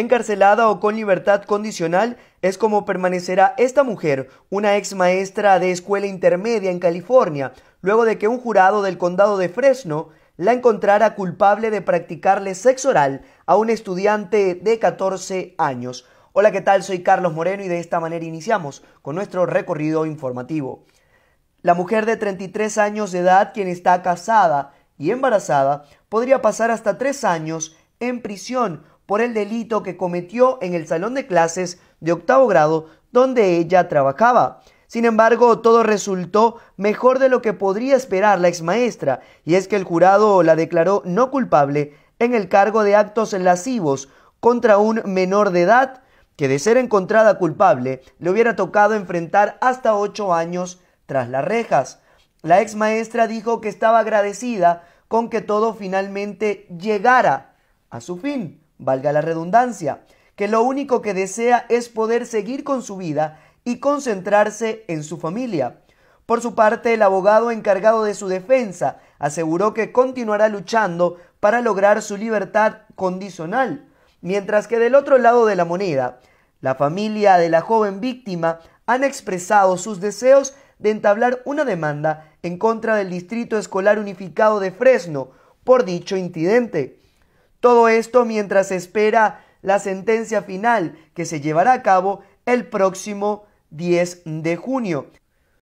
encarcelada o con libertad condicional, es como permanecerá esta mujer, una ex maestra de escuela intermedia en California, luego de que un jurado del condado de Fresno la encontrara culpable de practicarle sexo oral a un estudiante de 14 años. Hola, ¿qué tal? Soy Carlos Moreno y de esta manera iniciamos con nuestro recorrido informativo. La mujer de 33 años de edad, quien está casada y embarazada, podría pasar hasta 3 años en prisión por el delito que cometió en el salón de clases de octavo grado donde ella trabajaba. Sin embargo, todo resultó mejor de lo que podría esperar la ex maestra, y es que el jurado la declaró no culpable en el cargo de actos lascivos contra un menor de edad que de ser encontrada culpable le hubiera tocado enfrentar hasta ocho años tras las rejas. La ex maestra dijo que estaba agradecida con que todo finalmente llegara a su fin valga la redundancia, que lo único que desea es poder seguir con su vida y concentrarse en su familia. Por su parte, el abogado encargado de su defensa aseguró que continuará luchando para lograr su libertad condicional, mientras que del otro lado de la moneda, la familia de la joven víctima han expresado sus deseos de entablar una demanda en contra del Distrito Escolar Unificado de Fresno por dicho incidente. Todo esto mientras espera la sentencia final que se llevará a cabo el próximo 10 de junio.